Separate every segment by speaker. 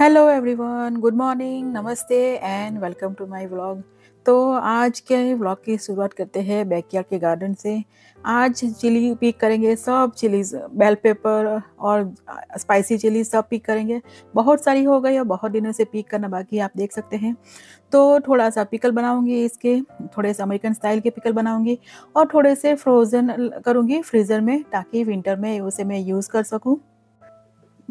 Speaker 1: Hello everyone, good morning, namaste, and welcome to my vlog. तो आज क्या blog की शुरुआत करते हैं बैकयार्ड के गार्डन से आज चिली पिक करेंगे सब चिलीज बेल पेपर और स्पाइसी चिली सब पिक करेंगे बहुत सारी हो गई और बहुत दिनों से पिक करना बाकी आप देख सकते हैं तो थोड़ा सा पिकल बनाऊंगी इसके थोड़े से अमेरिकन स्टाइल के पिकल बनाऊंगी और थोड़े से फ्रोज़न करूँगी फ्रीज़र में ताकि विंटर में उसे मैं यूज़ कर सकूँ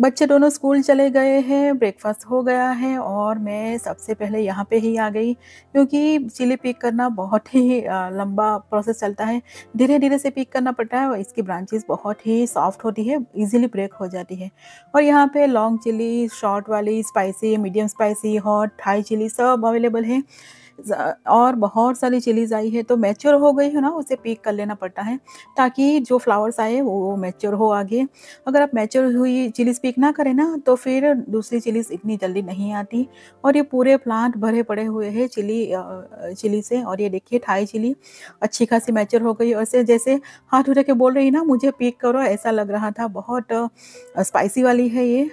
Speaker 1: बच्चे दोनों स्कूल चले गए हैं ब्रेकफास्ट हो गया है और मैं सबसे पहले यहाँ पे ही आ गई क्योंकि चिली पिक करना बहुत ही लंबा प्रोसेस चलता है धीरे धीरे से पिक करना पड़ता है और इसकी ब्रांचेस बहुत ही सॉफ्ट होती है इजीली ब्रेक हो जाती है और यहाँ पे लॉन्ग चिली शॉर्ट वाली spicy medium spicy hot high chilli सब अवेलेबल है और बहुत सारी चिलीज आई है तो मैच्योर हो गई है ना उसे पीक कर लेना पड़ता है ताकि जो फ्लावर्स आए वो मैच्योर हो आगे अगर आप मैच्योर हुई चिलीज पीक ना करें ना तो फिर दूसरी चिलीज इतनी जल्दी नहीं आती और ये पूरे प्लांट भरे पड़े हुए हैं चिली चिली से और ये देखिए थाई चिली अच्छी खासी मैच्योर हो गई और से जैसे हाथ उठा के बोल रही ना मुझे पीक करो ऐसा लग रहा था बहुत स्पाइसी वाली है ये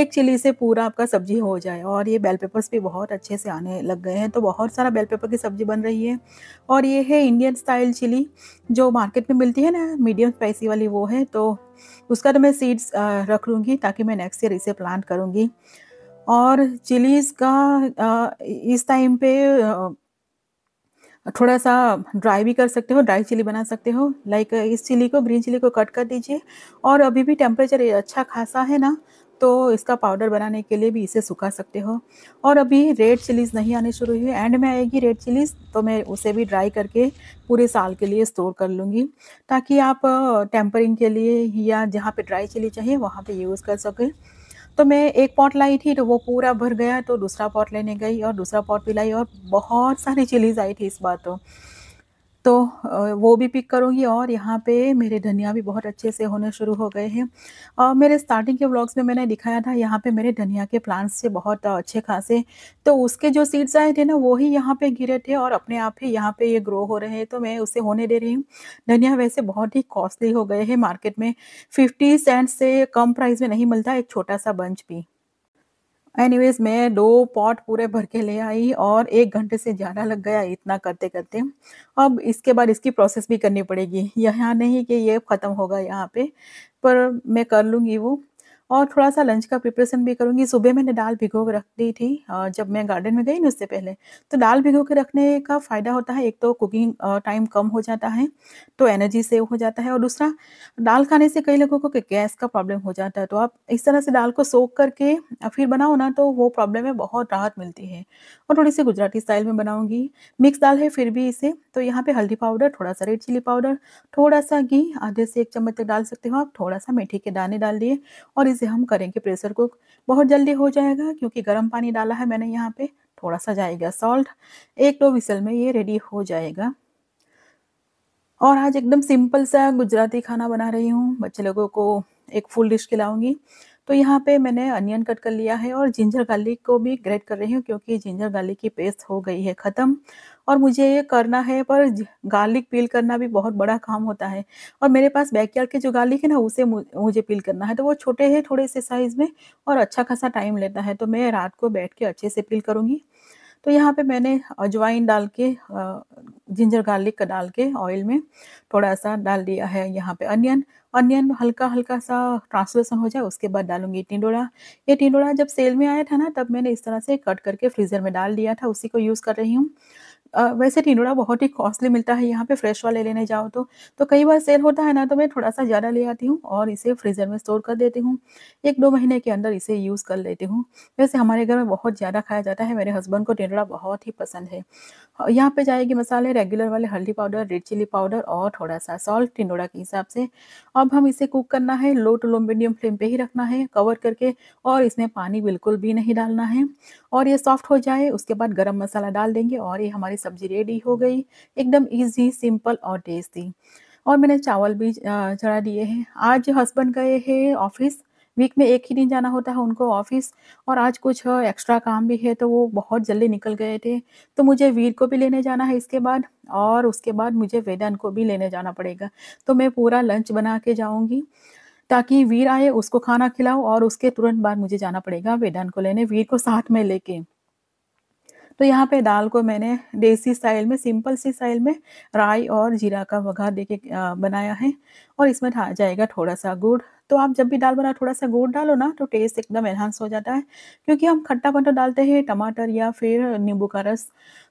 Speaker 1: एक चिली से पूरा आपका सब्जी हो जाए और ये बेल पेपर्स भी बहुत अच्छे से आने लग गए हैं तो बहुत सारा बेल पेपर की सब्ज़ी बन रही है और ये है इंडियन स्टाइल चिली जो मार्केट में मिलती है ना मीडियम स्पाइसी वाली वो है तो उसका तो मैं सीड्स रख लूँगी ताकि मैं नेक्स्ट ईयर इसे प्लांट करूँगी और चिलीज़ का इस टाइम पे थोड़ा सा ड्राई भी कर सकते हो ड्राई चिली बना सकते हो लाइक इस चिली को ग्रीन चिली को कट कर दीजिए और अभी भी टेम्परेचर अच्छा खासा है ना तो इसका पाउडर बनाने के लिए भी इसे सुखा सकते हो और अभी रेड चिलीज़ नहीं आनी शुरू हुई एंड में आएगी रेड चिलीज़ तो मैं उसे भी ड्राई करके पूरे साल के लिए स्टोर कर लूँगी ताकि आप टेम्परिंग के लिए या जहाँ पे ड्राई चिली चाहिए वहाँ पे यूज़ कर सकें तो मैं एक पॉट लाई थी तो वो पूरा भर गया तो दूसरा पॉट लेने गई और दूसरा पॉट भी लाई और बहुत सारी चिलीज़ आई थी इस बार तो तो वो भी पिक करूँगी और यहाँ पे मेरे धनिया भी बहुत अच्छे से होने शुरू हो गए हैं और मेरे स्टार्टिंग के ब्लॉग्स में मैंने दिखाया था यहाँ पे मेरे धनिया के प्लांट्स थे बहुत अच्छे खासे तो उसके जो सीड्स आए थे ना वो ही यहाँ पे गिरे थे और अपने आप ही यहाँ पे ये ग्रो हो रहे हैं तो मैं उसे होने दे रही हूँ धनिया वैसे बहुत ही कॉस्टली हो गए हैं मार्केट में फिफ्टी सेंट से कम प्राइस में नहीं मिलता एक छोटा सा बंच भी एनीवेज मैं दो पॉट पूरे भर के ले आई और एक घंटे से ज़्यादा लग गया इतना करते करते अब इसके बाद इसकी प्रोसेस भी करनी पड़ेगी यहाँ नहीं कि ये ख़त्म होगा यहाँ पे पर मैं कर लूँगी वो और थोड़ा सा लंच का प्रिपरेशन भी करूँगी सुबह मैंने दाल भिगो के रख दी थी जब मैं गार्डन में गई ना उससे पहले तो दाल भिगो के रखने का फ़ायदा होता है एक तो कुकिंग टाइम कम हो जाता है तो एनर्जी सेव हो जाता है और दूसरा दाल खाने से कई लोगों को गैस का प्रॉब्लम हो जाता है तो आप इस तरह से दाल को सोख करके फिर बनाओ ना तो वो प्रॉब्लम में बहुत राहत मिलती है और थोड़ी सी गुजराती स्टाइल में बनाऊँगी मिक्स दाल है फिर भी इसे तो यहाँ पर हल्दी पाउडर थोड़ा सा रेड चिली पाउडर थोड़ा सा घी आधे से एक चम्मच तक डाल सकते हो आप थोड़ा सा मेथी के दाने डाल दिए और से हम करेंगे प्रेशर कुक बहुत जल्दी हो जाएगा क्योंकि गर्म पानी डाला है मैंने यहाँ पे थोड़ा सा जाएगा सॉल्ट एक दो विसल में ये रेडी हो जाएगा और आज एकदम सिंपल सा गुजराती खाना बना रही हूँ बच्चे लोगों को एक फुल डिश खिलाऊंगी तो यहाँ पे मैंने अनियन कट कर लिया है और जिंजर गार्लिक को भी ग्रेट कर रही हूँ क्योंकि जिंजर गार्लिक की पेस्ट हो गई है ख़त्म और मुझे ये करना है पर गार्लिक पील करना भी बहुत बड़ा काम होता है और मेरे पास बैकयार्ड के जो गार्लिक है ना उसे मुझे पील करना है तो वो छोटे हैं थोड़े से साइज़ में और अच्छा खासा टाइम लेता है तो मैं रात को बैठ के अच्छे से पील करूँगी तो यहाँ पे मैंने अजवाइन डाल के जिंजर गार्लिक का डाल के ऑयल में थोड़ा सा डाल दिया है यहाँ पे अनियन अनियन हल्का हल्का सा ट्रांसलेशन हो जाए उसके बाद डालूंगी टिंडोड़ा ये टिंडोड़ा जब सेल में आया था ना तब मैंने इस तरह से कट करके फ्रीज़र में डाल दिया था उसी को यूज़ कर रही हूँ वैसे टिंडोड़ा बहुत ही कॉस्टली मिलता है यहाँ पे फ्रेश वाले लेने जाओ तो तो कई बार सेल होता है ना तो मैं थोड़ा सा ज़्यादा ले आती हूँ और इसे फ्रीज़र में स्टोर कर देती हूँ एक दो महीने के अंदर इसे यूज़ कर लेती हूँ वैसे हमारे घर में बहुत ज़्यादा खाया जाता है मेरे हस्बैंड को टिंडोड़ा बहुत ही पसंद है यहाँ पर जाएगी मसाले रेगुलर वाले हल्दी पाउडर रेड चिली पाउडर और थोड़ा सा सॉल्ट टिंडोड़ा के हिसाब से अब हम इसे कुक करना है low to low medium flame पर ही रखना है कवर करके और इसमें पानी बिल्कुल भी नहीं डालना है और ये सॉफ्ट हो जाए उसके बाद गर्म मसाला डाल देंगे और ये हमारे सब्जी रेडी हो गई एकदम इजी सिंपल और टेस्टी और मैंने चावल भी चढ़ा दिए हैं आज हस्बैंड गए हैं ऑफिस वीक में एक ही दिन जाना होता है उनको ऑफिस और आज कुछ एक्स्ट्रा काम भी है तो वो बहुत जल्दी निकल गए थे तो मुझे वीर को भी लेने जाना है इसके बाद और उसके बाद मुझे वेदन को भी लेने जाना पड़ेगा तो मैं पूरा लंच बना के जाऊँगी ताकि वीर आए उसको खाना खिलाओ और उसके तुरंत बाद मुझे जाना पड़ेगा वेदांत को लेने वीर को साथ में लेके तो यहाँ पे दाल को मैंने देसी स्टाइल में सिंपल सी स्टाइल में राई और जीरा का वघार दे के बनाया है और इसमें जाएगा थोड़ा सा गुड़ तो आप जब भी दाल बना थोड़ा सा गुड़ डालो ना तो टेस्ट एकदम एनहांस हो जाता है क्योंकि हम खट्टापन तो डालते हैं टमाटर या फिर नींबू का रस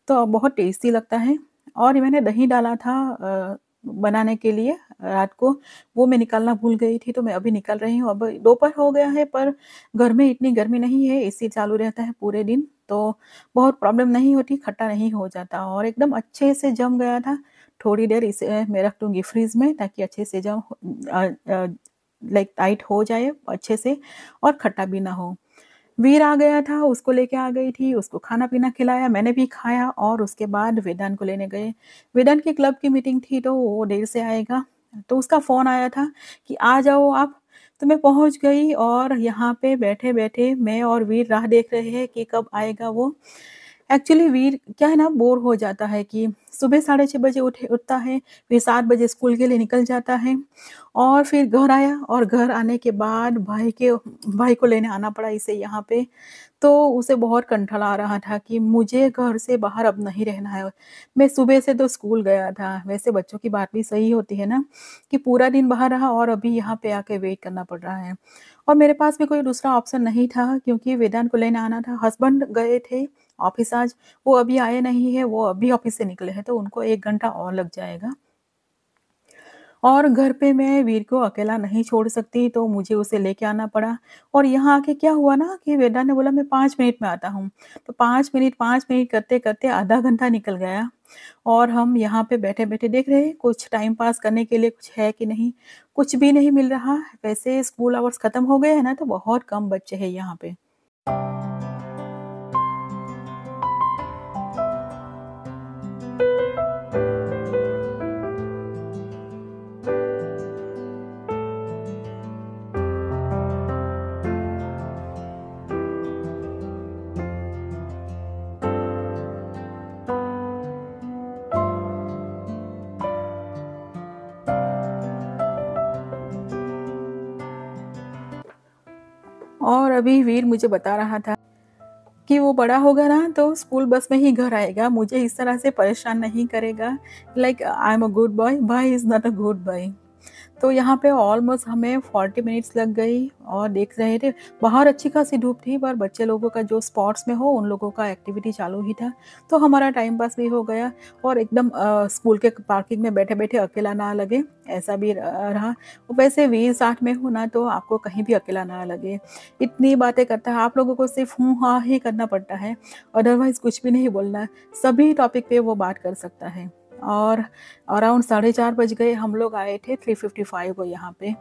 Speaker 1: तो बहुत टेस्टी लगता है और मैंने दही डाला था बनाने के लिए रात को वो मैं निकालना भूल गई थी तो मैं अभी निकाल रही हूँ अब दोपहर हो गया है पर घर में इतनी गर्मी नहीं है एसी चालू रहता है पूरे दिन तो बहुत प्रॉब्लम नहीं होती खट्टा नहीं हो जाता और एकदम अच्छे से जम गया था थोड़ी देर इसे मैं रख दूँगी फ्रिज में ताकि अच्छे से जम लाइक टाइट हो जाए अच्छे से और खट्टा भी ना हो वीर आ गया था उसको लेके आ गई थी उसको खाना पीना खिलाया मैंने भी खाया और उसके बाद वेदांत को लेने गए वेदांत के क्लब की मीटिंग थी तो वो देर से आएगा तो उसका फ़ोन आया था कि आ जाओ आप तो मैं पहुंच गई और यहाँ पे बैठे बैठे मैं और वीर राह देख रहे हैं कि कब आएगा वो एक्चुअली वीर क्या है ना बोर हो जाता है कि सुबह साढ़े छः बजे उठे उठता है फिर सात बजे स्कूल के लिए निकल जाता है और फिर घर आया और घर आने के बाद भाई के भाई को लेने आना पड़ा इसे यहाँ पे तो उसे बहुत कंठल आ रहा था कि मुझे घर से बाहर अब नहीं रहना है मैं सुबह से तो स्कूल गया था वैसे बच्चों की बात भी सही होती है ना कि पूरा दिन बाहर रहा और अभी यहाँ पे आके वेट करना पड़ रहा है और मेरे पास भी कोई दूसरा ऑप्शन नहीं था क्योंकि वेदांत को लेने आना था हस्बैंड गए थे ऑफिस आज वो अभी आए नहीं है वो अभी ऑफिस से निकले हैं तो उनको एक घंटा और लग जाएगा और घर पे मैं वीर को अकेला नहीं छोड़ सकती तो मुझे उसे लेके आना पड़ा और यहाँ आके क्या हुआ ना कि वेदा ने बोला मैं पाँच मिनट में आता हूँ तो पाँच मिनट पाँच मिनट करते करते आधा घंटा निकल गया और हम यहाँ पे बैठे बैठे देख रहे हैं कुछ टाइम पास करने के लिए कुछ है कि नहीं कुछ भी नहीं मिल रहा वैसे स्कूल आवर्स ख़त्म हो गए हैं ना तो बहुत कम बच्चे हैं यहाँ पे और अभी वीर मुझे बता रहा था कि वो बड़ा होगा ना तो स्कूल बस में ही घर आएगा मुझे इस तरह से परेशान नहीं करेगा like I am a good boy boy is not a good boy तो यहाँ पे ऑलमोस्ट हमें 40 मिनट्स लग गई और देख रहे थे बाहर अच्छी खासी धूप थी पर बच्चे लोगों का जो स्पॉट्स में हो उन लोगों का एक्टिविटी चालू ही था तो हमारा टाइम पास भी हो गया और एकदम स्कूल के पार्किंग में बैठे बैठे अकेला ना लगे ऐसा भी रहा वैसे वीर साठ में हो ना तो आपको कहीं भी अकेला ना लगे इतनी बातें करता है आप लोगों को सिर्फ हूँ हाँ ही करना पड़ता है अदरवाइज़ कुछ भी नहीं बोलना सभी टॉपिक पे वो बात कर सकता है और अराउंड साढ़े चार बज गए हम लोग आए थे थ्री फिफ्टी फाइव को यहाँ पे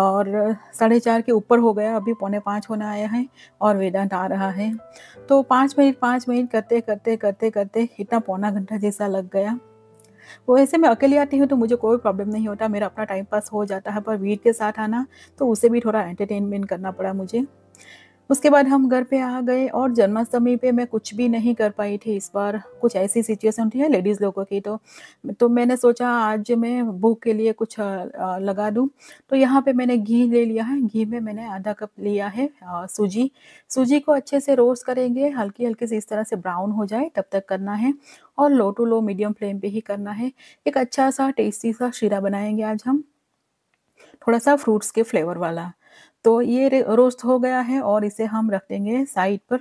Speaker 1: और साढ़े चार के ऊपर हो गया अभी पौने पाँच होने आया है और वेदांत आ रहा है तो पाँच मिनट पाँच मिनट करते करते करते करते इतना पौना घंटा जैसा लग गया वो ऐसे मैं अकेले आती हूँ तो मुझे कोई प्रॉब्लम नहीं होता मेरा अपना टाइम पास हो जाता है पर वीट के साथ आना तो उसे भी थोड़ा एंटरटेनमेंट करना पड़ा मुझे उसके बाद हम घर पे आ गए और जन्माष्टमी पे मैं कुछ भी नहीं कर पाई थी इस बार कुछ ऐसी सिचुएशन थी लेडीज़ लोगों की तो तो मैंने सोचा आज मैं भूख के लिए कुछ लगा दूँ तो यहाँ पे मैंने घी ले लिया है घी में मैंने आधा कप लिया है सूजी सूजी को अच्छे से रोस्ट करेंगे हल्की हल्की से इस तरह से ब्राउन हो जाए तब तक करना है और low to low medium flame पे ही करना है एक अच्छा सा टेस्टी सा शीरा बनाएंगे आज हम थोड़ा सा फ्रूट्स के फ्लेवर वाला तो ये रोस्ट हो गया है और इसे हम रख देंगे साइड पर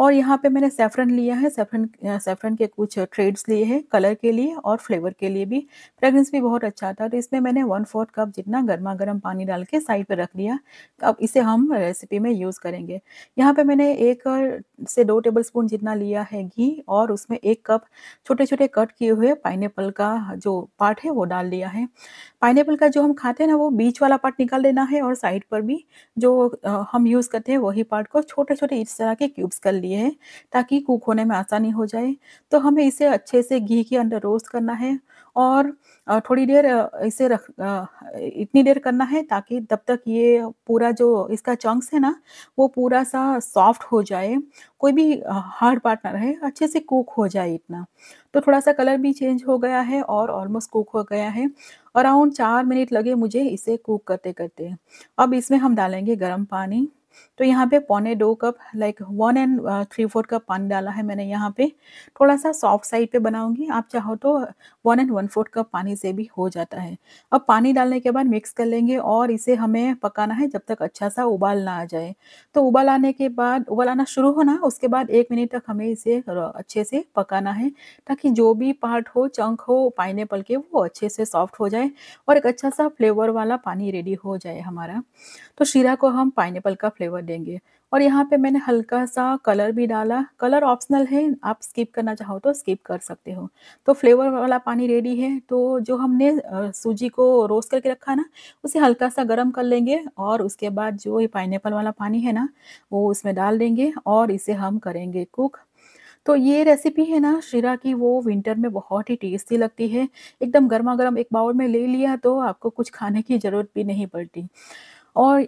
Speaker 1: और यहाँ पे मैंने सेफ्रन लिया है सेफ्रन सेफ्रन के कुछ ट्रेड्स लिए हैं कलर के लिए और फ्लेवर के लिए भी फ्रेगरेंस भी बहुत अच्छा था तो इसमें मैंने वन फोर्थ कप जितना गर्मा गर्म पानी डाल के साइड पर रख दिया अब इसे हम रेसिपी में यूज़ करेंगे यहाँ पे मैंने एक से दो टेबल स्पून जितना लिया है घी और उसमें एक कप छोटे छोटे कट किए हुए पाइन का जो पार्ट है वो डाल दिया है पाइन का जो हम खाते हैं ना वो बीच वाला पार्ट निकाल लेना है और साइड पर भी जो हम यूज़ करते हैं वही पार्ट को छोटे छोटे इस तरह के क्यूब्स कर लिए है ताकि कुक होने में आसानी हो जाए तो हमें इसे अच्छे से घी के अंदर रोस्ट करना है और थोड़ी देर इसे रख इतनी देर करना है ताकि तब तक ये पूरा जो इसका चंक्स है ना वो पूरा सा सॉफ्ट हो जाए कोई भी हार्ड पार्ट ना रहे अच्छे से कुक हो जाए इतना तो थोड़ा सा कलर भी चेंज हो गया है और ऑलमोस्ट कुक हो गया है अराउंड चार मिनट लगे मुझे इसे कुक करते करते अब इसमें हम डालेंगे गर्म पानी तो यहाँ पे पौने दो cup like one and three four cup पानी डाला है मैंने यहाँ पे थोड़ा सा सॉफ्ट साइड पे बनाऊंगी आप चाहो तो one and one fourth cup पानी से भी हो जाता है अब पानी डालने के बाद मिक्स कर लेंगे और इसे हमें पकाना है जब तक अच्छा सा उबाल ना आ जाए तो उबाल आने के बाद उबाल आना शुरू होना उसके बाद एक मिनट तक हमें इसे अच्छे से पकाना है ताकि जो भी पार्ट हो चंक हो पाइन के वो अच्छे से सॉफ्ट हो जाए और एक अच्छा सा फ्लेवर वाला पानी रेडी हो जाए हमारा तो शीरा को हम पाइन का फ्लेवर फ्लेवर देंगे और यहाँ पे मैंने हल्का सा कलर भी डाला कलर ऑप्शनल है आप स्किप करना चाहो तो स्किप कर सकते हो तो फ्लेवर वाला पानी रेडी है तो जो हमने सूजी को रोस्ट करके रखा ना उसे हल्का सा गर्म कर लेंगे और उसके बाद जो ये पाइन वाला पानी है ना वो उसमें डाल देंगे और इसे हम करेंगे कुक तो ये रेसिपी है ना शीरा की वो विंटर में बहुत ही टेस्टी लगती है एकदम गर्मा गर्म एक बाउल में ले लिया तो आपको कुछ खाने की ज़रूरत भी नहीं पड़ती और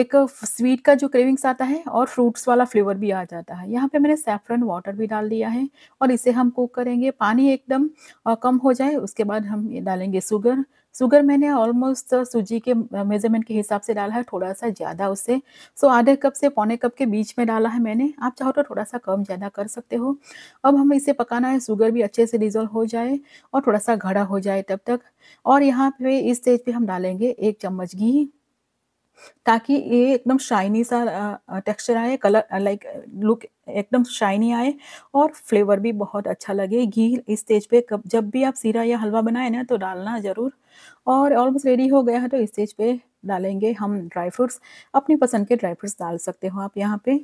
Speaker 1: एक स्वीट का जो क्रेविंग्स आता है और फ्रूट्स वाला फ्लेवर भी आ जाता है यहाँ पे मैंने सेफ्रन वाटर भी डाल दिया है और इसे हम कुक करेंगे पानी एकदम कम हो जाए उसके बाद हम ये डालेंगे सुगर शुगर मैंने ऑलमोस्ट सूजी के मेजरमेंट के हिसाब से डाला है थोड़ा सा ज़्यादा उससे सो आधे कप से पौने कप के बीच में डाला है मैंने आप चाहो तो थोड़ा सा कम ज़्यादा कर सकते हो अब हम इसे पकाना है शुगर भी अच्छे से डिजोल्व हो जाए और थोड़ा सा घड़ा हो जाए तब तक और यहाँ पे इस स्टेज पे हम डालेंगे एक चम्मच घी ताकि ये एकदम शाइनी सा टेक्सचर आए कलर लाइक लुक एकदम शाइनी आए और फ्लेवर भी बहुत अच्छा लगे घी इस स्टेज पे कब जब भी आप सीरा या हलवा बनाए ना तो डालना ज़रूर और ऑलमोस्ट रेडी हो गया है तो इस स्टेज पे डालेंगे हम ड्राई फ्रूट्स अपनी पसंद के ड्राई फ्रूट्स डाल सकते हो आप यहाँ पे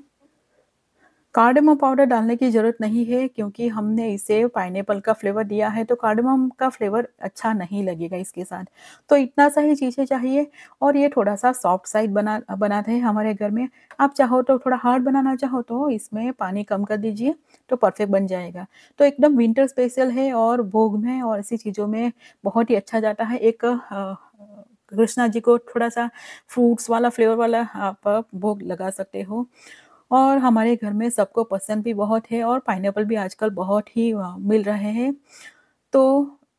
Speaker 1: कार्डमम पाउडर डालने की ज़रूरत नहीं है क्योंकि हमने इसे पाइनएप्पल का फ्लेवर दिया है तो कार्डमम का फ्लेवर अच्छा नहीं लगेगा इसके साथ तो इतना सा ही चीज़ें चाहिए और ये थोड़ा सा सॉफ्ट साइड बना बनाते हैं हमारे घर में आप चाहो तो थोड़ा हार्ड बनाना चाहो तो इसमें पानी कम कर दीजिए तो परफेक्ट बन जाएगा तो एकदम विंटर स्पेशल है और भोग में और ऐसी चीज़ों में बहुत ही अच्छा जाता है एक कृष्णा जी को थोड़ा सा फ्रूट्स वाला फ्लेवर वाला आप भोग लगा सकते हो और हमारे घर में सबको पसंद भी बहुत है और पाइनएप्पल भी आजकल बहुत ही मिल रहे हैं तो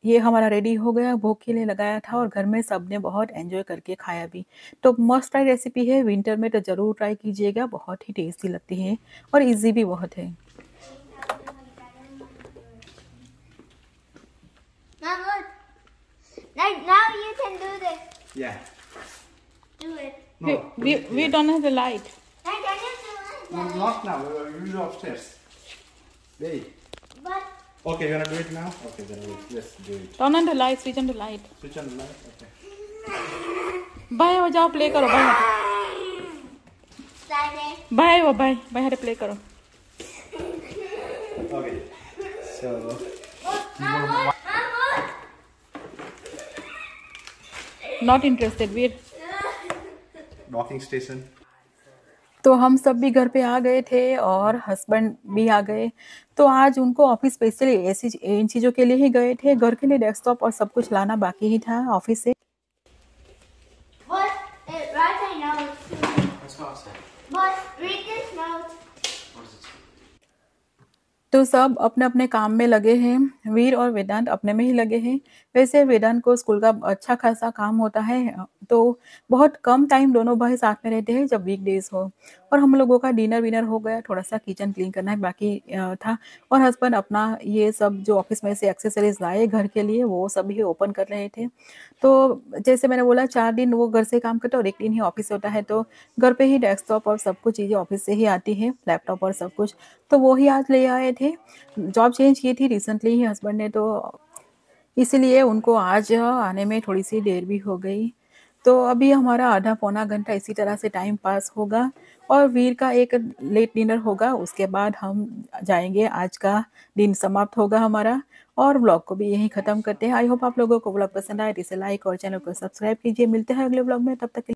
Speaker 1: ये हमारा रेडी हो गया भूख के लिए लगाया था और घर में सब ने बहुत एंजॉय करके खाया भी तो मस्ट ट्राई रेसिपी है विंटर में तो ज़रूर ट्राई कीजिएगा बहुत ही टेस्टी लगती है और इजी भी बहुत है Now you can do this. Yeah. Do it. No, we, we don't have the light. No, not now. We will do upstairs. Hey. What? Okay, you going to do it now? Okay, then Let's do it. Turn on the light. Switch on the light. Switch on the light. Okay. Bye, हो जाओ play Karo. bye. Bye, वो bye. Bye, Hare play Karo. Okay. So. Not interested. weird. are Docking station. तो हम सब भी घर पे आ गए थे और हस्बैंड भी आ गए तो आज उनको ऑफिस स्पेशली ऐसी इन चीज़ों के लिए ही गए थे घर के लिए डेस्कटॉप और सब कुछ लाना बाकी ही था ऑफिस से What? it's तो सब अपने अपने काम में लगे हैं वीर और वेदांत अपने में ही लगे हैं वैसे वेदांत को स्कूल का अच्छा खासा काम होता है तो बहुत कम टाइम दोनों भाई साथ में रहते हैं जब वीक डेज हो और हम लोगों का डिनर विनर हो गया थोड़ा सा किचन क्लीन करना है बाकी था और हस्बैंड अपना ये सब जो ऑफिस में से एक्सेसरीज लाए घर के लिए वो सब ही ओपन कर रहे थे तो जैसे मैंने बोला चार दिन वो घर से काम करते और एक दिन ही ऑफिस होता है तो घर पर ही डेस्कटॉप और सब कुछ चीज़ें ऑफिस से ही आती है लैपटॉप और सब कुछ तो वो ही आज ले आए थे जॉब चेंज की थी रिसेंटली ही हस्बैंड ने तो इसीलिए उनको आज आने में थोड़ी सी देर भी हो गई तो अभी हमारा आधा पौना घंटा इसी तरह से टाइम पास होगा और वीर का एक लेट डिनर होगा उसके बाद हम जाएंगे आज का दिन समाप्त होगा हमारा और ब्लॉग को भी यहीं ख़त्म करते हैं आई होप आप लोगों को ब्लॉग पसंद आए तो इसे लाइक और चैनल को सब्सक्राइब कीजिए मिलते हैं अगले ब्लॉग में तब तक